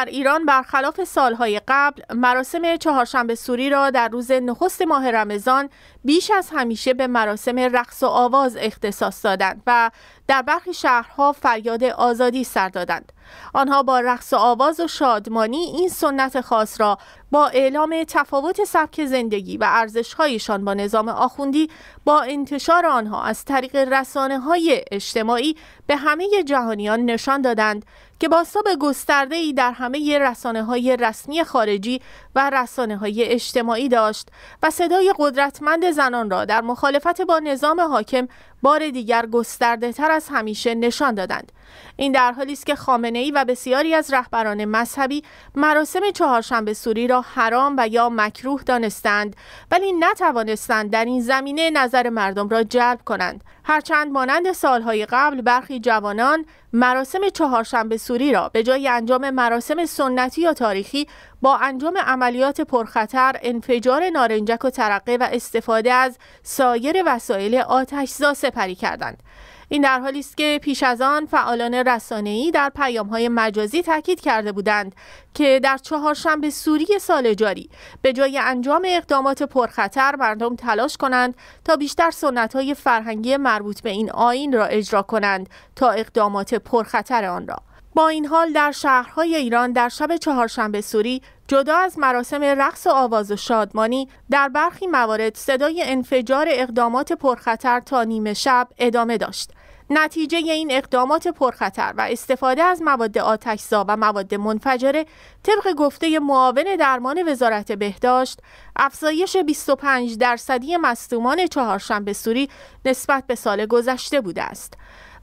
در ایران برخلاف سالهای قبل مراسم چهارشنبه سوری را در روز نخست ماه رمضان بیش از همیشه به مراسم رقص و آواز اختصاص دادند و در برخی شهرها فریاد آزادی سر دادند آنها با رقص آواز و شادمانی این سنت خاص را با اعلام تفاوت سبک زندگی و ارزشهایشان با نظام آخوندی با انتشار آنها از طریق رسانه های اجتماعی به همه جهانیان نشان دادند که باستاب گسترده ای در همه رسانه های رسمی خارجی و رسانه های اجتماعی داشت و صدای قدرتمند زنان را در مخالفت با نظام حاکم بار دیگر گسترده تر از همیشه نشان دادند این در حالی است که خامنه ای و بسیاری از رهبران مذهبی مراسم چهارشنبه سوری را حرام و یا مکروه دانستند ولی نتوانستند در این زمینه نظر مردم را جلب کنند هرچند مانند سالهای قبل برخی جوانان مراسم چهارشنبه سوری را به جای انجام مراسم سنتی یا تاریخی با انجام عملیات پرخطر، انفجار نارنجک و ترقه و استفاده از سایر وسایل آتشزا سپری کردند. این در حالی است که پیش از آن فعالان رسانه‌ای در پیام‌های مجازی تاکید کرده بودند که در چهارشنبه سوری سال جاری به جای انجام اقدامات پرخطر مردم تلاش کنند تا بیشتر سنت‌های فرهنگی مربوط به این آین را اجرا کنند تا اقدامات پرخطر آن را با این حال در شهرهای ایران در شب چهارشنبه سوری جدا از مراسم رقص و آواز و شادمانی در برخی موارد صدای انفجار اقدامات پرخطر تا نیمه شب ادامه داشت نتیجه این اقدامات پرخطر و استفاده از مواد آتشزا و مواد منفجره طبق گفته معاون درمان وزارت بهداشت افزایش 25 درصدی مصدومان چهارشنبه سوری نسبت به سال گذشته بوده است.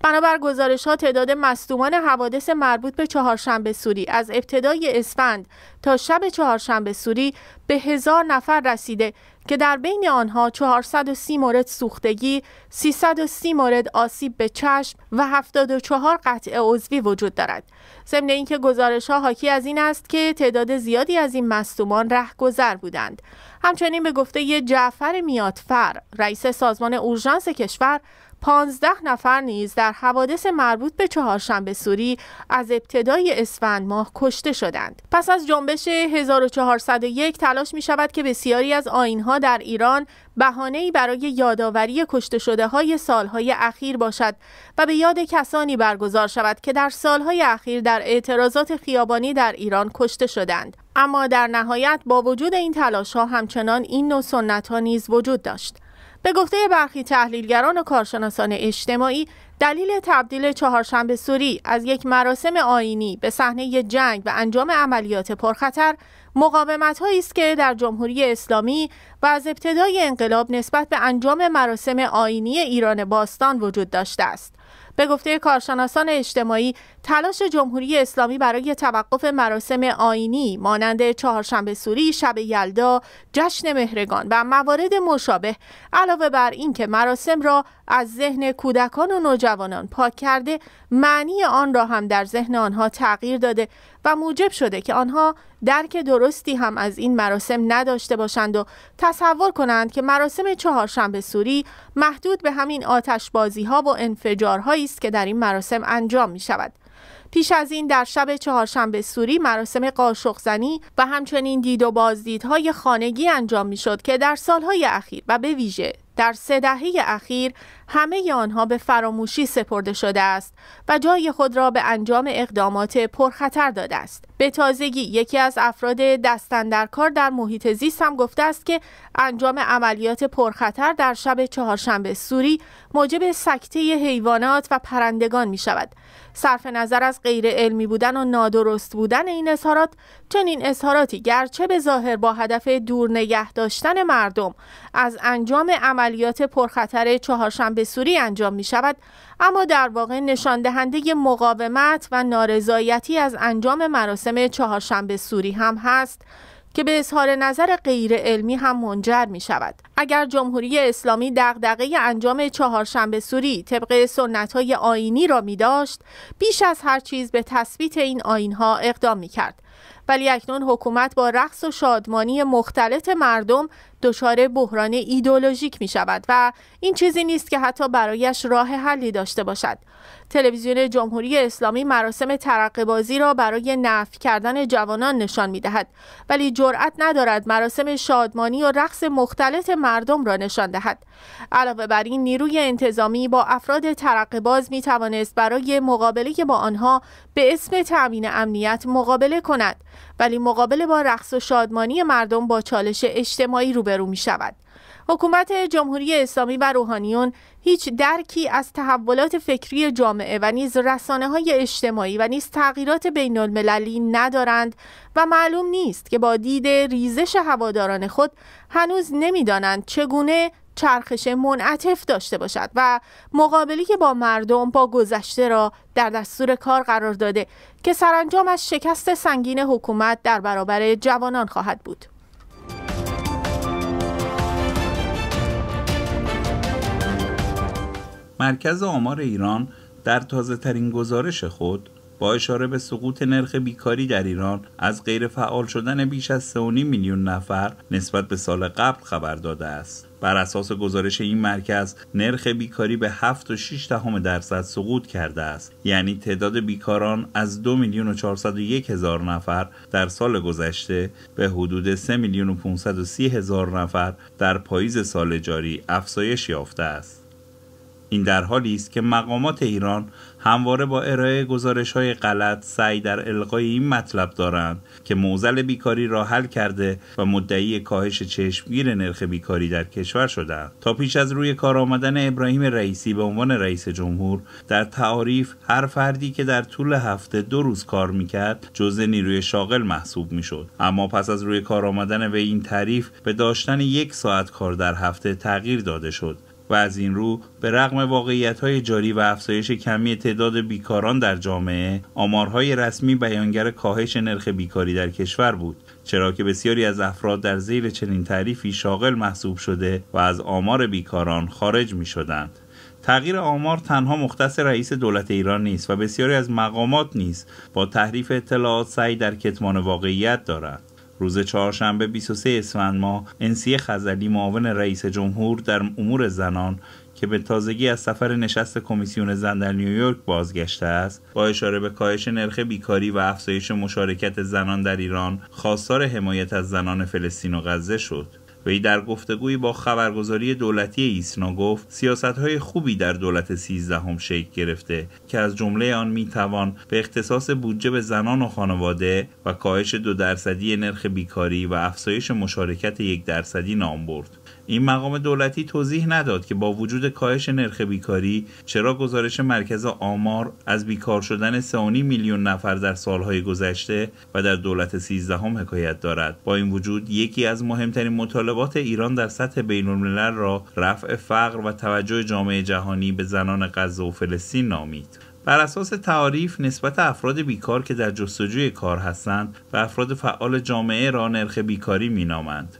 بنابر گزارش ها تعداد مصدومان حوادث مربوط به چهارشنبه سوری از ابتدای اسفند تا شب چهارشنبه سوری به هزار نفر رسیده که در بین آنها 430 مورد سوختگی، 330 مورد آسیب به چشم و 74 قطع عضوی وجود دارد. ضمن اینکه گزارش ها حاکی از این است که تعداد زیادی از این مصدومان رهگذر بودند. همچنین به گفته جعفر میادفر، رئیس سازمان اورژانس کشور، پانزده نفر نیز در حوادث مربوط به چهارشنبه سوری از ابتدای اسفند ماه کشته شدند. پس از جنبش 1401 تلاش می شود که بسیاری از آینها در ایران بهانه‌ای برای یادآوری کشته شده های سالهای اخیر باشد و به یاد کسانی برگزار شود که در سالهای اخیر در اعتراضات خیابانی در ایران کشته شدند. اما در نهایت با وجود این تلاش ها همچنان این نوع سنت ها نیز وجود داشت. به گفته برخی تحلیلگران و کارشناسان اجتماعی دلیل تبدیل چهارشنبه سوری از یک مراسم آینی به صحنه جنگ و انجام عملیات پرخطر مقاومت است که در جمهوری اسلامی و از ابتدای انقلاب نسبت به انجام مراسم آینی ایران باستان وجود داشته است به گفته کارشناسان اجتماعی تلاش جمهوری اسلامی برای توقف مراسم آینی مانند چهارشنبه سوری، شب یلدا، جشن مهرگان و موارد مشابه علاوه بر اینکه مراسم را از ذهن کودکان و نوجوانان پاک کرده معنی آن را هم در ذهن آنها تغییر داده و موجب شده که آنها درک درستی هم از این مراسم نداشته باشند و تصور کنند که مراسم چهارشنبه سوری محدود به همین بازی ها و انفجارهایی است که در این مراسم انجام می شود. پیش از این در شب چهارشنبه سوری مراسم قاشق زنی و همچنین دید و بازدیدهای خانگی انجام می شد که در سالهای اخیر و به ویژه در سه دهه اخیر همه آنها به فراموشی سپرده شده است و جای خود را به انجام اقدامات پرخطر داده است. به تازگی یکی از افراد دستندرکار در محیط زیست هم گفته است که انجام عملیات پرخطر در شب چهارشنبه سوری موجب سکته حیوانات و پرندگان می شود. صرف نظر از غیر علمی بودن و نادرست بودن این اظهارات چنین اظهاراتی گرچه به ظاهر با هدف دور نگه داشتن مردم از انجام عملیات پرخطر چهارشنبه به سوری انجام می شود اما در واقع نشان دهنده مقاومت و نارضایتی از انجام مراسم چهارشنبه سوری هم هست که به اظهار نظر غیر علمی هم منجر می شود. اگر جمهوری اسلامی دغدغه انجام چهارشنبه سوری طبق سنت های آینی را می داشت، بیش از هر چیز به تثبیت این آین ها اقدام می کرد. ولی اکنون حکومت با رقص و شادمانی مختلف مردم دچار بحران ایدولوژیک می شود و این چیزی نیست که حتی برایش راه حلی داشته باشد تلویزیون جمهوری اسلامی مراسم ترقه بازی را برای نفع کردن جوانان نشان می دهد ولی جرأت ندارد مراسم شادمانی و رقص مختلط مردم را نشان دهد علاوه بر این نیروی انتظامی با افراد ترقه باز می توانست برای مقابله با آنها به اسم تأمین امنیت مقابله کند ولی مقابله با رقص و شادمانی مردم با چالش اجتماعی رو روبرو می شود. حکومت جمهوری اسلامی و روحانیون هیچ درکی از تحولات فکری جامعه و نیز رسانه های اجتماعی و نیز تغییرات بین المللی ندارند و معلوم نیست که با دید ریزش هواداران خود هنوز نمیدانند چگونه چرخش منعطف داشته باشد و مقابلی که با مردم با گذشته را در دستور کار قرار داده که سرانجام از شکست سنگین حکومت در برابر جوانان خواهد بود. مرکز آمار ایران در تازه ترین گزارش خود با اشاره به سقوط نرخ بیکاری در ایران از غیر فعال شدن بیش از 3.5 میلیون نفر نسبت به سال قبل خبر داده است. بر اساس گزارش این مرکز نرخ بیکاری به 7.6 و درصد سقوط کرده است یعنی تعداد بیکاران از 2.401.000 میلیون نفر در سال گذشته به حدود 3 میلیون نفر در پاییز سال جاری افزایش یافته است این در حالی است که مقامات ایران همواره با ارائه گزارش های غلط سعی در القای این مطلب دارند که موزل بیکاری را حل کرده و مدعی کاهش چشمگیر نرخ بیکاری در کشور شدند تا پیش از روی کار آمدن ابراهیم رئیسی به عنوان رئیس جمهور در تعاریف هر فردی که در طول هفته دو روز کار میکرد جزء نیروی شاغل محسوب میشد اما پس از روی کار آمدن به این تعریف به داشتن یک ساعت کار در هفته تغییر داده شد و از این رو به رغم واقعیت های جاری و افزایش کمی تعداد بیکاران در جامعه آمارهای رسمی بیانگر کاهش نرخ بیکاری در کشور بود چرا که بسیاری از افراد در زیر چنین تعریفی شاغل محسوب شده و از آمار بیکاران خارج می شدند. تغییر آمار تنها مختص رئیس دولت ایران نیست و بسیاری از مقامات نیست با تحریف اطلاعات سعی در کتمان واقعیت دارند. روز چهارشنبه 23 اسفند ماه انسی خزلی معاون رئیس جمهور در امور زنان که به تازگی از سفر نشست کمیسیون زن در نیویورک بازگشته است با اشاره به کاهش نرخ بیکاری و افزایش مشارکت زنان در ایران خواستار حمایت از زنان فلسطین و غزه شد وی در گفتگویی با خبرگزاری دولتی ایسنا گفت های خوبی در دولت سیزدهم شکل گرفته که از جمله آن میتوان به اختصاص بودجه به زنان و خانواده و کاهش دو درصدی نرخ بیکاری و افزایش مشارکت یک درصدی نام برد این مقام دولتی توضیح نداد که با وجود کاهش نرخ بیکاری چرا گزارش مرکز آمار از بیکار شدن 3.5 میلیون نفر در سالهای گذشته و در دولت 13 هم حکایت دارد با این وجود یکی از مهمترین مطالبات ایران در سطح بین را رفع فقر و توجه جامعه جهانی به زنان غزه و فلسطین نامید بر اساس تعاریف نسبت افراد بیکار که در جستجوی کار هستند و افراد فعال جامعه را نرخ بیکاری مینامند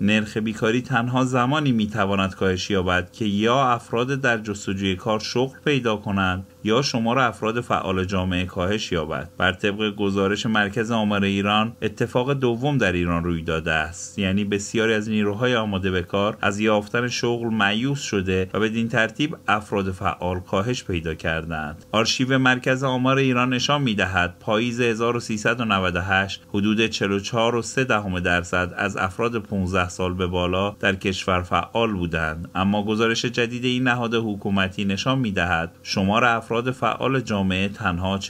نرخ بیکاری تنها زمانی میتواند کاهش یابد که یا افراد در جستجوی کار شغل پیدا کنند یا شمار افراد فعال جامعه کاهش یابد بر طبق گزارش مرکز آمار ایران اتفاق دوم در ایران روی داده است یعنی بسیاری از نیروهای آماده به کار از یافتن شغل معیوس شده و بدین ترتیب افراد فعال کاهش پیدا کردند آرشیو مرکز آمار ایران نشان میدهد پاییز 1398 حدود 44 و دهم درصد از افراد 15 سال به بالا در کشور فعال بودند اما گزارش جدید این نهاد حکومتی نشان میدهد شمار افراد افراد فعال جامعه تنها 41.5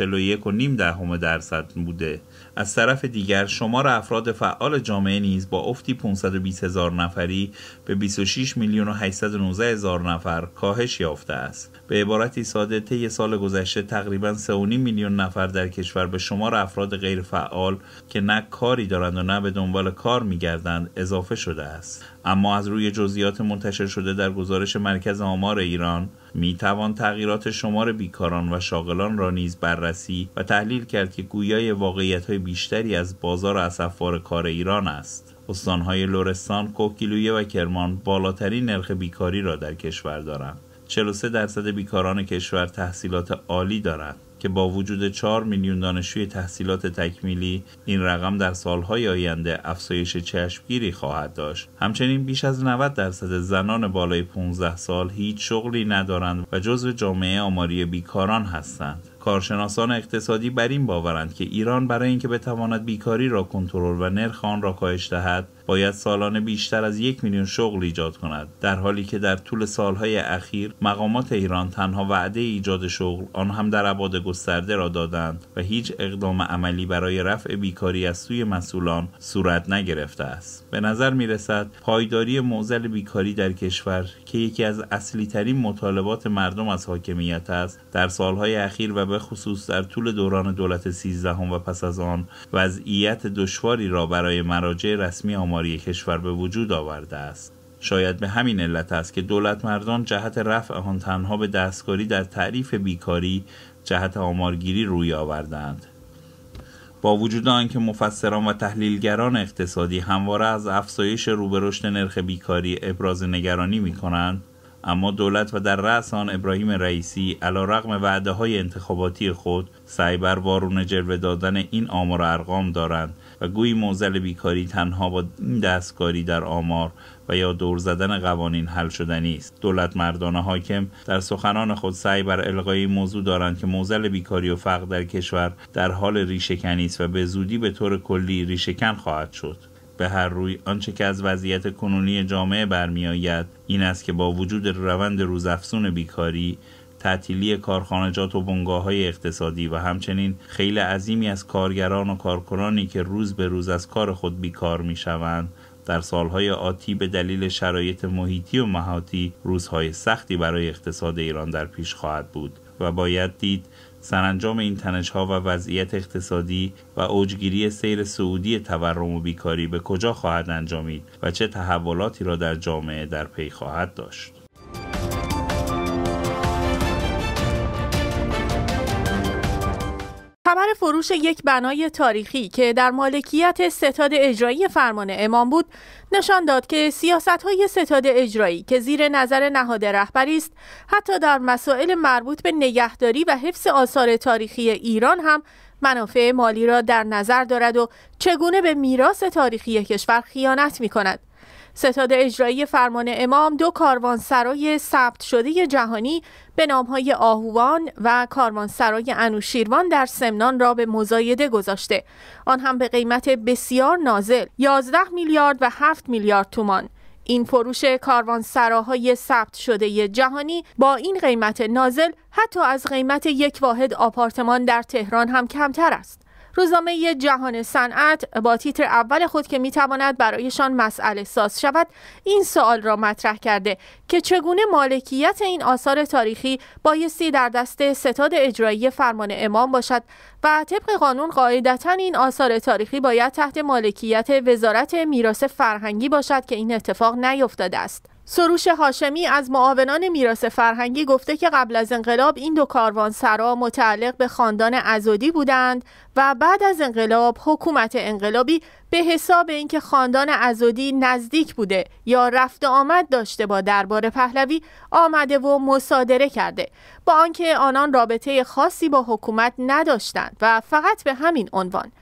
دهم درصد بوده از طرف دیگر شمار افراد فعال جامعه نیز با افتی 520 هزار نفری به 26 میلیون و 819 هزار نفر کاهش یافته است به عبارتی ساده طی سال گذشته تقریبا 3.5 میلیون نفر در کشور به شمار افراد غیر فعال که نه کاری دارند و نه به دنبال کار میگردند اضافه شده است اما از روی جزئیات منتشر شده در گزارش مرکز آمار ایران می توان تغییرات شمار بیکاران و شاغلان را نیز بررسی و تحلیل کرد که گویای واقعیت های بیشتری از بازار اسفار کار ایران است. استانهای لورستان، کوکیلویه و کرمان بالاترین نرخ بیکاری را در کشور دارند. 43 درصد بیکاران کشور تحصیلات عالی دارند. که با وجود 4 میلیون دانشجوی تحصیلات تکمیلی این رقم در سالهای آینده افزایش چشمگیری خواهد داشت همچنین بیش از 90 درصد زنان بالای 15 سال هیچ شغلی ندارند و جزو جامعه آماری بیکاران هستند کارشناسان اقتصادی بر این باورند که ایران برای اینکه بتواند بیکاری را کنترل و نرخ آن را کاهش دهد باید سالانه بیشتر از یک میلیون شغل ایجاد کند در حالی که در طول سالهای اخیر مقامات ایران تنها وعده ایجاد شغل آن هم در ابعاد گسترده را دادند و هیچ اقدام عملی برای رفع بیکاری از سوی مسئولان صورت نگرفته است به نظر می رسد پایداری معضل بیکاری در کشور که یکی از اصلی ترین مطالبات مردم از حاکمیت است در سالهای اخیر و به خصوص در طول دوران دولت سیزدهم و پس از آن وضعیت دشواری را برای مراجع رسمی کشور به وجود آورده است شاید به همین علت است که دولت مردان جهت رفع آن تنها به دستکاری در تعریف بیکاری جهت آمارگیری روی آوردند با وجود آنکه مفسران و تحلیلگران اقتصادی همواره از افزایش روبرشت نرخ بیکاری ابراز نگرانی می کنند اما دولت و در رأس آن ابراهیم رئیسی علا رقم وعده های انتخاباتی خود سعی بر وارون جلوه دادن این آمار ارقام دارند و گویی موزل بیکاری تنها با این دستکاری در آمار و یا دور زدن قوانین حل شدنی است دولت مردان حاکم در سخنان خود سعی بر القای موضوع دارند که موزل بیکاری و فقر در کشور در حال ریشهکنی است و به زودی به طور کلی ریشهکن خواهد شد به هر روی آنچه که از وضعیت کنونی جامعه برمیآید این است که با وجود روند روزافزون بیکاری تعطیلی کارخانجات و بنگاه های اقتصادی و همچنین خیلی عظیمی از کارگران و کارکنانی که روز به روز از کار خود بیکار می شوند در سالهای آتی به دلیل شرایط محیطی و محاطی روزهای سختی برای اقتصاد ایران در پیش خواهد بود و باید دید سرانجام این تنشها و وضعیت اقتصادی و اوجگیری سیر سعودی تورم و بیکاری به کجا خواهد انجامید و چه تحولاتی را در جامعه در پی خواهد داشت فروش یک بنای تاریخی که در مالکیت ستاد اجرایی فرمان امام بود نشان داد که سیاست های ستاد اجرایی که زیر نظر نهاد رهبری است حتی در مسائل مربوط به نگهداری و حفظ آثار تاریخی ایران هم منافع مالی را در نظر دارد و چگونه به میراث تاریخی کشور خیانت می کند. ستاد اجرایی فرمان امام دو کاروانسرای ثبت شده جهانی به نامهای آهوان و کاروانسرای انوشیروان در سمنان را به مزایده گذاشته آن هم به قیمت بسیار نازل 11 میلیارد و 7 میلیارد تومان این فروش سراهای ثبت شده جهانی با این قیمت نازل حتی از قیمت یک واحد آپارتمان در تهران هم کمتر است روزنامه جهان صنعت با تیتر اول خود که میتواند برایشان مسئله ساز شود این سوال را مطرح کرده که چگونه مالکیت این آثار تاریخی بایستی در دست ستاد اجرایی فرمان امام باشد و طبق قانون قاعدتا این آثار تاریخی باید تحت مالکیت وزارت میراث فرهنگی باشد که این اتفاق نیفتاده است سروش هاشمی از معاونان میراث فرهنگی گفته که قبل از انقلاب این دو کاروان سرا متعلق به خاندان ازودی بودند و بعد از انقلاب حکومت انقلابی به حساب اینکه خاندان ازودی نزدیک بوده یا رفت آمد داشته با دربار پهلوی آمده و مصادره کرده با آنکه آنان رابطه خاصی با حکومت نداشتند و فقط به همین عنوان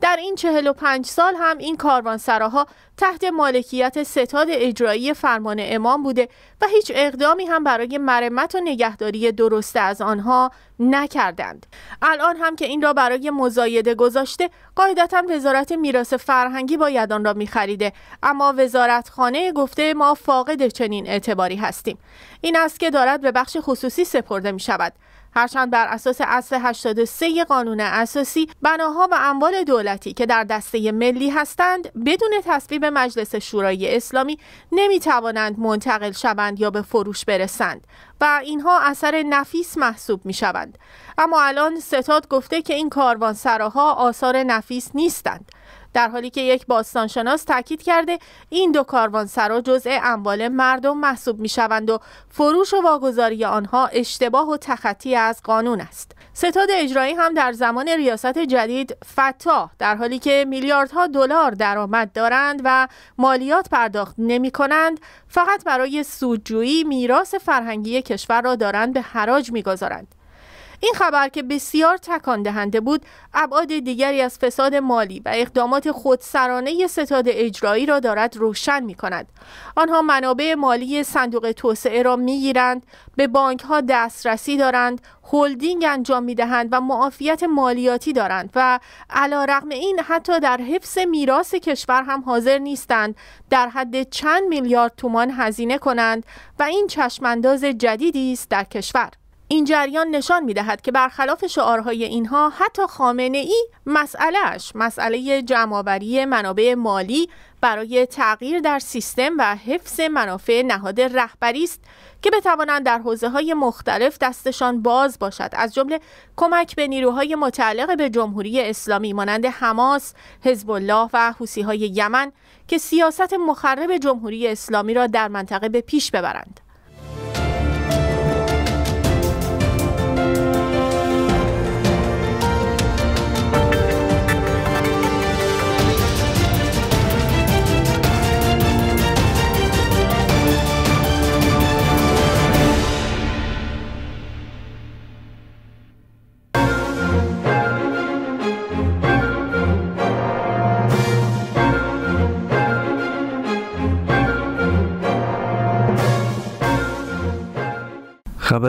در این چهل و پنج سال هم این کاروانسراها تحت مالکیت ستاد اجرایی فرمان امام بوده و هیچ اقدامی هم برای مرمت و نگهداری درست از آنها نکردند الان هم که این را برای مزایده گذاشته قاعدتا وزارت میراث فرهنگی باید آن را میخریده اما وزارت خانه گفته ما فاقد چنین اعتباری هستیم این است که دارد به بخش خصوصی سپرده می شود هرچند بر اساس اصل 83 قانون اساسی بناها و اموال دولتی که در دسته ملی هستند بدون تصویب مجلس شورای اسلامی نمی توانند منتقل شوند یا به فروش برسند و اینها اثر نفیس محسوب می شوند اما الان ستاد گفته که این کاروانسراها آثار نفیس نیستند در حالی که یک باستانشناس تاکید کرده این دو کاروانسرا جزء اموال مردم محسوب می شوند و فروش و واگذاری آنها اشتباه و تخطی از قانون است ستاد اجرایی هم در زمان ریاست جدید فتا در حالی که میلیاردها دلار درآمد دارند و مالیات پرداخت نمی کنند فقط برای سودجویی میراث فرهنگی کشور را دارند به حراج گذارند. این خبر که بسیار تکان دهنده بود ابعاد دیگری از فساد مالی و اقدامات خودسرانه ستاد اجرایی را دارد روشن می کند. آنها منابع مالی صندوق توسعه را می گیرند، به بانک ها دسترسی دارند، هلدینگ انجام می دهند و معافیت مالیاتی دارند و علا رغم این حتی در حفظ میراث کشور هم حاضر نیستند در حد چند میلیارد تومان هزینه کنند و این چشمانداز جدیدی است در کشور. این جریان نشان می دهد که برخلاف شعارهای اینها حتی خامنه ای مسئلهش مسئله جمعآوری منابع مالی برای تغییر در سیستم و حفظ منافع نهاد رهبری است که بتوانند در حوزه های مختلف دستشان باز باشد از جمله کمک به نیروهای متعلق به جمهوری اسلامی مانند حماس، حزب الله و حوسی های یمن که سیاست مخرب جمهوری اسلامی را در منطقه به پیش ببرند.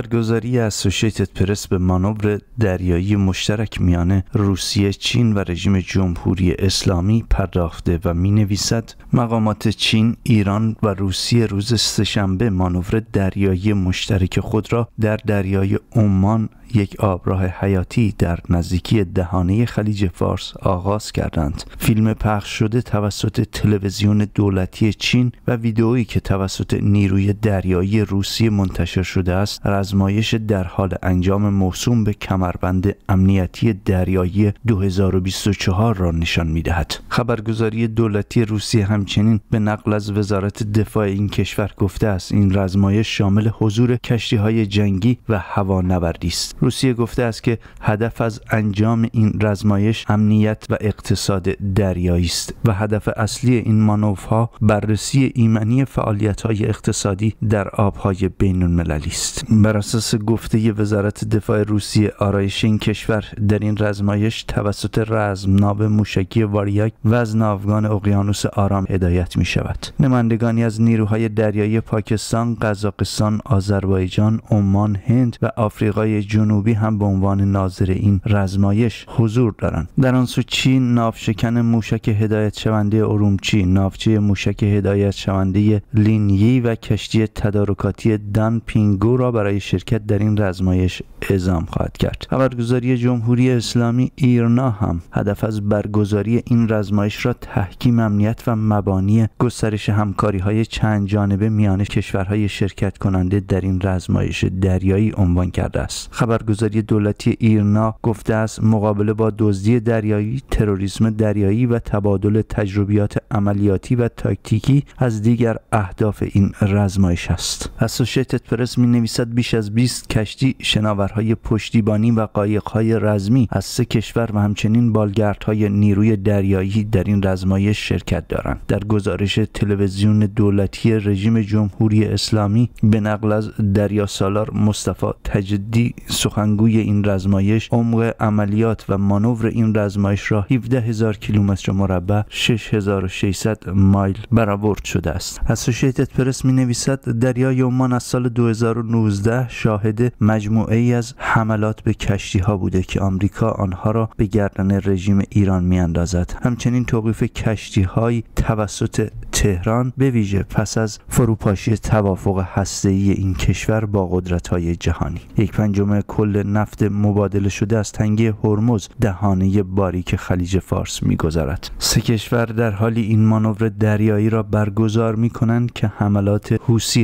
خبرگزاری اسوشیتد پرس به مانور دریایی مشترک میان روسیه، چین و رژیم جمهوری اسلامی پرداخته و می نویسد مقامات چین، ایران و روسیه روز سهشنبه مانور دریایی مشترک خود را در دریای عمان یک آبراه حیاتی در نزدیکی دهانه خلیج فارس آغاز کردند. فیلم پخش شده توسط تلویزیون دولتی چین و ویدئویی که توسط نیروی دریایی روسیه منتشر شده است، از آزمایش در حال انجام موسوم به کمربند امنیتی دریایی 2024 را نشان میدهد خبرگزاری دولتی روسیه همچنین به نقل از وزارت دفاع این کشور گفته است این رزمایش شامل حضور کشتی های جنگی و هوانوردی است روسیه گفته است که هدف از انجام این رزمایش امنیت و اقتصاد دریایی است و هدف اصلی این مانورها بررسی ایمنی فعالیت های اقتصادی در آبهای بین المللی است بر اساس گفته وزارت دفاع روسیه آرایش این کشور در این رزمایش توسط رزمناو موشکی واریاک و از ناوگان اقیانوس آرام هدایت می شود نمایندگانی از نیروهای دریایی پاکستان قزاقستان آذربایجان عمان هند و آفریقای جنوبی هم به عنوان ناظر این رزمایش حضور دارند در آن سو چین ناوشکن موشک هدایت شونده ارومچی ناوچه موشک هدایت شونده لینیی و کشتی تدارکاتی دان پینگو را برای شرکت در این رزمایش اعزام خواهد کرد خبرگزاری جمهوری اسلامی ایرنا هم هدف از برگزاری این رزمایش را تحکیم امنیت و مبانی گسترش همکاری های چند جانبه میان کشورهای شرکت کننده در این رزمایش دریایی عنوان کرده است خبرگزاری دولتی ایرنا گفته است مقابله با دزدی دریایی تروریسم دریایی و تبادل تجربیات عملیاتی و تاکتیکی از دیگر اهداف این رزمایش است اسوشیتد پرس می نویسد بیش از 20 کشتی شناورهای پشتیبانی و قایقهای رزمی از سه کشور و همچنین بالگردهای نیروی دریایی در این رزمایش شرکت دارند در گزارش تلویزیون دولتی رژیم جمهوری اسلامی به نقل از دریا سالار مصطفی تجدی سخنگوی این رزمایش عمق عملیات و مانور این رزمایش را 17 هزار کیلومتر مربع 6600 مایل برآورد شده است اسوشیتد پرس می نویسد دریای عمان از سال 2019 شاهده شاهد مجموعه ای از حملات به کشتی ها بوده که آمریکا آنها را به گردن رژیم ایران می اندازد. همچنین توقیف کشتی های توسط تهران به ویژه پس از فروپاشی توافق هسته‌ای این کشور با قدرت‌های جهانی یک پنجم کل نفت مبادله شده از تنگه هرمز دهانه باریک خلیج فارس می‌گذرد سه کشور در حالی این مانور دریایی را برگزار می‌کنند که حملات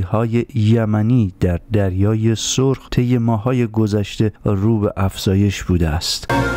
های یمنی در دریای سرخ طی ماه‌های گذشته رو به افزایش بوده است